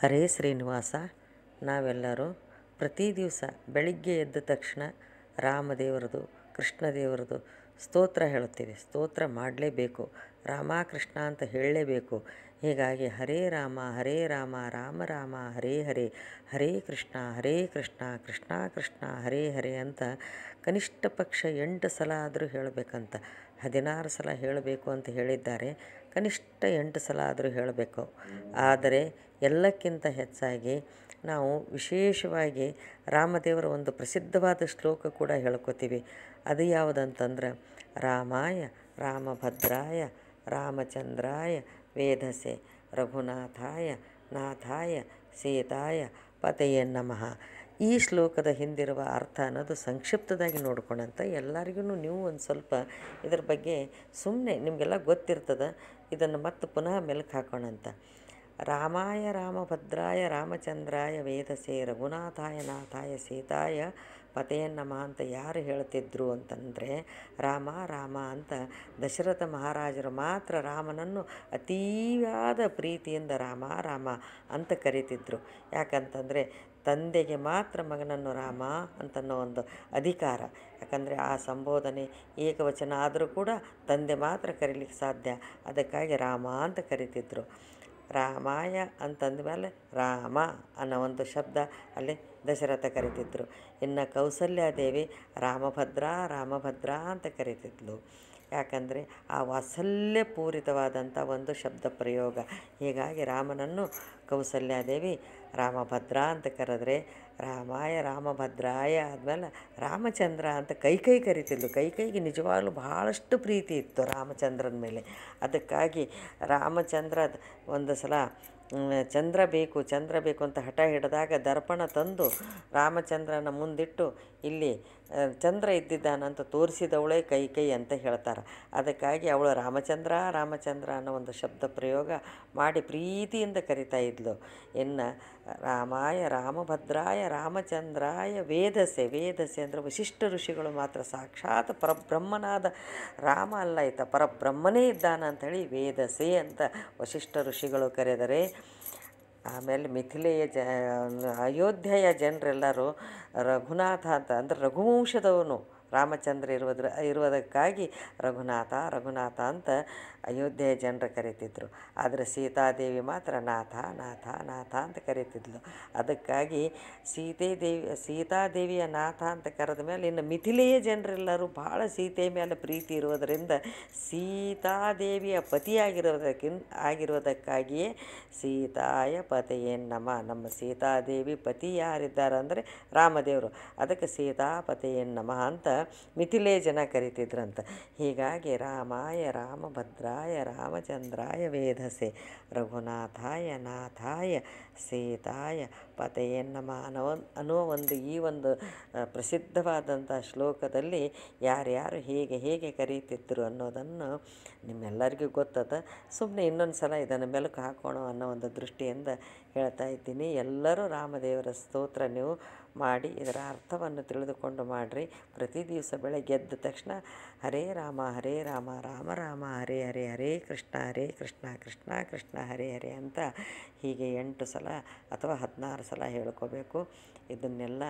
ಹರೇ ಶ್ರೀನಿವಾಸ ನಾವೆಲ್ಲರೂ ಪ್ರತಿ ದಿವಸ ಬೆಳಿಗ್ಗೆ ಎದ್ದ ತಕ್ಷಣ ರಾಮದೇವರದು ಕೃಷ್ಣದೇವರದು ಸ್ತೋತ್ರ ಹೇಳುತ್ತೇವೆ ಸ್ತೋತ್ರ ಮಾಡಲೇಬೇಕು ರಾಮ ಅಂತ ಹೇಳಲೇಬೇಕು ಹೀಗಾಗಿ ಹರೇ ರಾಮ ಹರೇ ರಾಮ ರಾಮ ರಾಮ ಹರೇ ಹರೇ ಹರೇ ಕೃಷ್ಣ ಹರೇ ಕೃಷ್ಣ ಕೃಷ್ಣ ಕೃಷ್ಣ ಹರೇ ಹರೇ ಅಂತ ಕನಿಷ್ಠ ಪಕ್ಷ ಎಂಟು ಸಲ ಆದರೂ ಹೇಳಬೇಕಂತ ಹದಿನಾರು ಸಲ ಹೇಳಬೇಕು ಅಂತ ಹೇಳಿದ್ದಾರೆ ಕನಿಷ್ಠ ಎಂಟು ಸಲ ಆದರೂ ಹೇಳಬೇಕು ಆದರೆ ಎಲ್ಲಕ್ಕಿಂತ ಹೆಚ್ಚಾಗಿ ನಾವು ವಿಶೇಷವಾಗಿ ರಾಮದೇವರ ಒಂದು ಪ್ರಸಿದ್ಧವಾದ ಶ್ಲೋಕ ಕೂಡ ಹೇಳ್ಕೊತೀವಿ ಅದು ಯಾವುದಂತಂದ್ರೆ ರಾಮಾಯ ರಾಮಭದ್ರಾಯ ರಾಮಚಂದ್ರಾಯ ವೇದಸೆ ರಘುನಾಥಾಯ ನಾಥಾಯ ಸೀತಾಯ ಪತೆಯೇ ನಮಃ ಈ ಶ್ಲೋಕದ ಹಿಂದಿರುವ ಅರ್ಥ ಅನ್ನೋದು ಸಂಕ್ಷಿಪ್ತದಾಗಿ ನೋಡ್ಕೊಳಂತ ಎಲ್ಲರಿಗೂ ನೀವು ಒಂದು ಸ್ವಲ್ಪ ಇದ್ರ ಬಗ್ಗೆ ಸುಮ್ಮನೆ ನಿಮಗೆಲ್ಲ ಗೊತ್ತಿರ್ತದೆ ಇದನ್ನು ಮತ್ತೆ ಪುನಃ ಮೆಲುಕು ಹಾಕೋಣಂತ ರಾಮಾಯ ರಾಮಭದ್ರಾಯ ರಾಮಚಂದ್ರಾಯ ವೇದಸೆ ರಘುನಾಥಾಯ ನಾಥಾಯ ಸೀತಾಯ ಮಾ ಅಂತ ಯಾರು ಹೇಳ್ತಿದ್ರು ಅಂತಂದರೆ ರಾಮ ರಾಮ ಅಂತ ದಶರಥ ಮಹಾರಾಜರು ಮಾತ್ರ ರಾಮನನ್ನು ಅತೀವಾದ ಪ್ರೀತಿಯಿಂದ ರಾಮ ರಾಮ ಅಂತ ಕರೀತಿದ್ರು ಯಾಕಂತಂದರೆ ತಂದೆಗೆ ಮಾತ್ರ ಮಗನನ್ನು ರಾಮ ಅಂತನ್ನೋ ಒಂದು ಅಧಿಕಾರ ಯಾಕಂದರೆ ಆ ಸಂಬೋಧನೆ ಏಕವಚನ ಆದರೂ ಕೂಡ ತಂದೆ ಮಾತ್ರ ಕರೀಲಿಕ್ಕೆ ಸಾಧ್ಯ ಅದಕ್ಕಾಗಿ ರಾಮ ಅಂತ ಕರಿತಿದ್ರು ರಾಮಾಯ ಮೇಲೆ ರಾಮ ಅನ್ನೋ ಒಂದು ಶಬ್ದ ಅಲ್ಲಿ ದಶರಥ ಕರಿತಿದ್ರು ಇನ್ನು ದೇವಿ ರಾಮಭದ್ರಾ ರಾಮಭದ್ರ ಅಂತ ಕರಿತಿದ್ಲು ಯಾಕಂದರೆ ಆ ವಾತ್ಸಲ್ಯ ಪೂರಿತವಾದಂಥ ಒಂದು ಶಬ್ದ ಪ್ರಯೋಗ ಹೀಗಾಗಿ ರಾಮನನ್ನು ಕೌಸಲ್ಯಾದೇವಿ ರಾಮಭದ್ರ ಅಂತ ಕರೆದ್ರೆ ರಾಮಾಯ ರಾಮಭದ್ರಾಯ ಆದಮೇಲೆ ರಾಮಚಂದ್ರ ಅಂತ ಕೈಕೈ ಕರಿತಿದ್ದು ಕೈಕೈಗೆ ನಿಜವಾಗ್ಲೂ ಬಹಳಷ್ಟು ಪ್ರೀತಿ ಇತ್ತು ರಾಮಚಂದ್ರನ ಮೇಲೆ ಅದಕ್ಕಾಗಿ ರಾಮಚಂದ್ರ ಒಂದು ಸಲ ಚಂದ್ರ ಬೇಕು ಚಂದ್ರ ಬೇಕು ಅಂತ ಹಠ ಹಿಡಿದಾಗ ದರ್ಪಣ ತಂದು ರಾಮಚಂದ್ರನ ಮುಂದಿಟ್ಟು ಇಲ್ಲಿ ಚಂದ್ರ ಅಂತ ತೋರಿಸಿದವಳೇ ಕೈ ಕೈ ಅಂತ ಹೇಳ್ತಾರೆ ಅದಕ್ಕಾಗಿ ಅವಳು ರಾಮಚಂದ್ರ ರಾಮಚಂದ್ರ ಅನ್ನೋ ಒಂದು ಶಬ್ದ ಪ್ರಯೋಗ ಮಾಡಿ ಪ್ರೀತಿಯಿಂದ ಕರಿತಾ ಇದ್ಲು ಇನ್ನು ರಾಮಾಯ ರಾಮಭದ್ರಾಯ ರಾಮಚಂದ್ರಾಯ ವೇದಸೆ ವೇದಸೆ ಅಂದರೆ ವಶಿಷ್ಠ ಋಷಿಗಳು ಮಾತ್ರ ಸಾಕ್ಷಾತ್ ಪರಬ್ರಹ್ಮನಾದ ರಾಮ ಅಲ್ಲ ಇತ್ತ ಪರಬ್ರಹ್ಮನೇ ಇದ್ದಾನ ಅಂಥೇಳಿ ವೇದಸೆ ಅಂತ ವಶಿಷ್ಠ ಋಷಿಗಳು ಕರೆದರೆ ಆಮೇಲೆ ಮಿಥಿಲೆಯ ಜ ಅಯೋಧ್ಯೆಯ ಜನರೆಲ್ಲರೂ ರಘುನಾಥ ಅಂತ ಅಂದರೆ ರಘುವಂಶದವನು ರಾಮಚಂದ್ರ ಇರುವುದ್ರ ಇರುವುದಕ್ಕಾಗಿ ರಘುನಾಥ ರಘುನಾಥ ಅಂತ ಅಯೋಧ್ಯೆಯ ಜನರು ಕರೀತಿದ್ರು ಆದರೆ ಸೀತಾದೇವಿ ಮಾತ್ರ ನಾಥ ನಾಥ ನಾಥ ಅಂತ ಕರೀತಿದ್ಲು ಅದಕ್ಕಾಗಿ ಸೀತೆ ಸೀತಾ ಸೀತಾದೇವಿಯ ನಾಥ ಅಂತ ಕರೆದ ಮೇಲೆ ಇನ್ನು ಮಿಥಿಲೆಯ ಜನರೆಲ್ಲರೂ ಭಾಳ ಸೀತೆ ಮೇಲೆ ಪ್ರೀತಿ ಇರುವುದರಿಂದ ಸೀತಾದೇವಿಯ ಪತಿಯಾಗಿರೋದಕ್ಕಿನ್ ಆಗಿರುವುದಕ್ಕಾಗಿಯೇ ಸೀತಾಯ ಪತೆಯೇನ್ ನಮ ನಮ್ಮ ಸೀತಾದೇವಿ ಪತಿ ಯಾರಿದ್ದಾರೆ ಅಂದರೆ ರಾಮದೇವರು ಅದಕ್ಕೆ ಸೀತಾ ನಮ ಅಂತ ಮಿಥಿಲೇ ಜನ ಕರಿತಿದ್ರಂತ ಹೀಗಾಗಿ ರಾಮಾಯ ರಾಮಭದ್ರಾಯ ರಾಮಚಂದ್ರಾಯ ವೇದಸೆ ರಘುನಾಥಾಯ ನಾಥಾಯ ಸೀತಾಯ ಪತೆಯನ್ನ ಮಾನವ ಅನ್ನೋ ಒಂದು ಈ ಒಂದು ಪ್ರಸಿದ್ಧವಾದಂಥ ಶ್ಲೋಕದಲ್ಲಿ ಯಾರ್ಯಾರು ಹೇಗೆ ಹೇಗೆ ಕರೀತಿದ್ರು ಅನ್ನೋದನ್ನು ನಿಮ್ಮೆಲ್ಲರಿಗೂ ಗೊತ್ತದ ಸುಮ್ಮನೆ ಇನ್ನೊಂದು ಸಲ ಇದನ್ನು ಮೆಲುಕು ಹಾಕೋಣ ಅನ್ನೋ ಒಂದು ದೃಷ್ಟಿಯಿಂದ ಹೇಳ್ತಾ ಇದ್ದೀನಿ ಎಲ್ಲರೂ ರಾಮದೇವರ ಸ್ತೋತ್ರ ನೀವು ಮಾಡಿ ಇದರ ಅರ್ಥವನ್ನು ತಿಳಿದುಕೊಂಡು ಮಾಡಿರಿ ಪ್ರತಿ ದಿವಸ ಬೆಳಗ್ಗೆ ಎದ್ದ ತಕ್ಷಣ ಹರೇ ರಾಮ ಹರೇ ರಾಮ ರಾಮ ರಾಮ ಹರೇ ಹರೇ ಹರೇ ಕೃಷ್ಣ ಹರೇ ಕೃಷ್ಣ ಕೃಷ್ಣ ಕೃಷ್ಣ ಹರೇ ಹರೇ ಅಂತ ಹೀಗೆ ಎಂಟು ಸಲ ಅಥವಾ ಹದಿನಾರು ಸಲ ಹೇಳ್ಕೋಬೇಕು ಇದನ್ನೆಲ್ಲ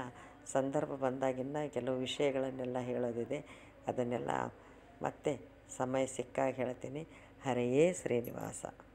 ಸಂದರ್ಭ ಬಂದಾಗಿನ್ನ ಕೆಲವು ವಿಷಯಗಳನ್ನೆಲ್ಲ ಹೇಳೋದಿದೆ ಅದನ್ನೆಲ್ಲ ಮತ್ತೆ ಸಮಯ ಸಿಕ್ಕಾಗ ಹೇಳ್ತೀನಿ ಹರೆಯೇ ಶ್ರೀನಿವಾಸ